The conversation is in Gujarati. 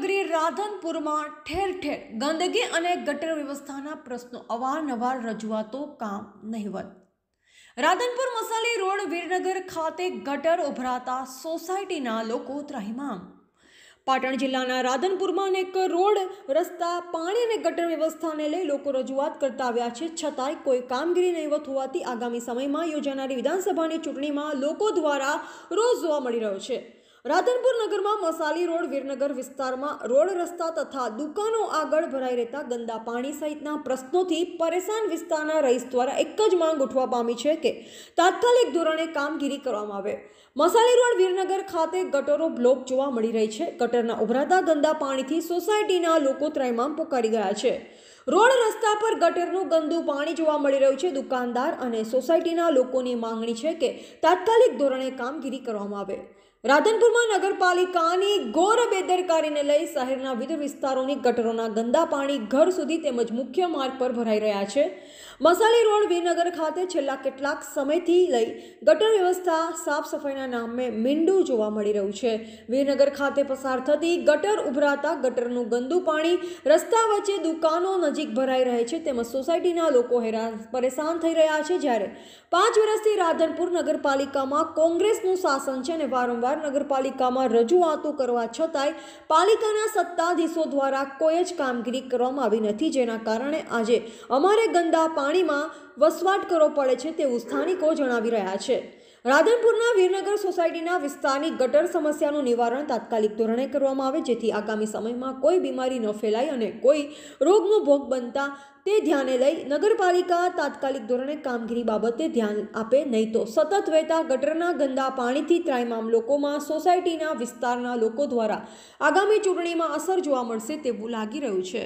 નગરી રાધનપુરમાં ઠેર ઠેર ગંદકી અને ગટર વ્યવસ્થાના પ્રશ્નો અવારનવાર રજૂઆતો કામ નહીવત રાધનપુર મસાલી રોડ વીરનગર ખાતે ગટર ઉભરાતા સોસાયટીના લોકો ત્રાહિમામ પાટણ જિલ્લાના રાધનપુરમાં અનેક રોડ રસ્તા પાણી અને ગટર વ્યવસ્થાને લઈ લોકો રજૂઆત કરતા આવ્યા છે છતાંય કોઈ કામગીરી નહીવત હોવાથી આગામી સમયમાં યોજાનારી વિધાનસભાની ચૂંટણીમાં લોકો દ્વારા રોજ જોવા મળી રહ્યો છે રાધનપુર નગરમાં મસાલી રોડ વીરનગર વિસ્તારમાં રોડ રસ્તા તથા દુકાનો આગળ ભરાઈ રહેતા ગંદા પાણી સહિતના પ્રશ્નોથી પરેશાન વિસ્તારના રહીશ દ્વારા એક જ માંગ ઉઠવા પામી છે કે તાત્કાલિક ધોરણે કામગીરી કરવામાં આવે મસાલી રોડ વીરનગર ખાતે ગટરો બ્લોક જોવા મળી રહી છે ગટરના ઉભરાતા ગંદા પાણીથી સોસાયટીના લોકો ત્રયમામ પોકારી ગયા છે રોડ રસ્તા પર ગટરનું ગંદુ પાણી જોવા મળી રહ્યું છે દુકાનદાર અને સોસાયટીના લોકોની માંગણી છે કે તાત્કાલિક ધોરણે કામગીરી કરવામાં આવે રાધનપુરમાં નગરપાલિકાની ઘોર બેદરકારીને લઈ શહેરના વિવિધ વિસ્તારોની ગટરોના ગંદા પાણી ઘર સુધી તેમજ મુખ્ય માર્ગ પર ભરાઈ રહ્યા છે મસાલી રોડ વીરનગર ખાતે છેલ્લા કેટલાક સમયથી લઈ ગટર વ્યવસ્થા સાફ સફાઈના નામે મીંડું જોવા મળી રહ્યું છે વીરનગર ખાતે પસાર થતી ગટર ઉભરાતા ગટરનું ગંદુ પાણી રસ્તા વચ્ચે દુકાનો નજીક નજીક ભરાઈ રહે છે તેમજ સોસાયટીના લોકો હેરાન પરેશાન થઈ રહ્યા છે જ્યારે પાંચ વર્ષથી રાધનપુર નગરપાલિકામાં કોંગ્રેસનું શાસન છે અને વારંવાર નગરપાલિકામાં રજૂઆતો કરવા છતાંય પાલિકાના સત્તાધીશો દ્વારા કોઈ જ કામગીરી કરવામાં આવી નથી જેના કારણે આજે અમારે ગંદા પાણીમાં વસવાટ કરવો પડે છે તેવું સ્થાનિકો જણાવી રહ્યા છે રાધનપુરના વીરનગર સોસાયટીના વિસ્તારની ગટર સમસ્યાનું નિવારણ તાત્કાલિક ધોરણે કરવામાં આવે જેથી આગામી સમયમાં કોઈ બીમારી ન ફેલાય અને કોઈ રોગનો ભોગ રોગ બનતા તે ધ્યાને લઈ નગરપાલિકા તાત્કાલિક ધોરણે કામગીરી બાબતે ધ્યાન આપે નહીં તો સતત વહેતા ગટરના ગંદા પાણીથી ત્રાયમામ લોકોમાં સોસાયટીના વિસ્તારના લોકો દ્વારા આગામી ચૂંટણીમાં અસર જોવા મળશે તેવું લાગી રહ્યું છે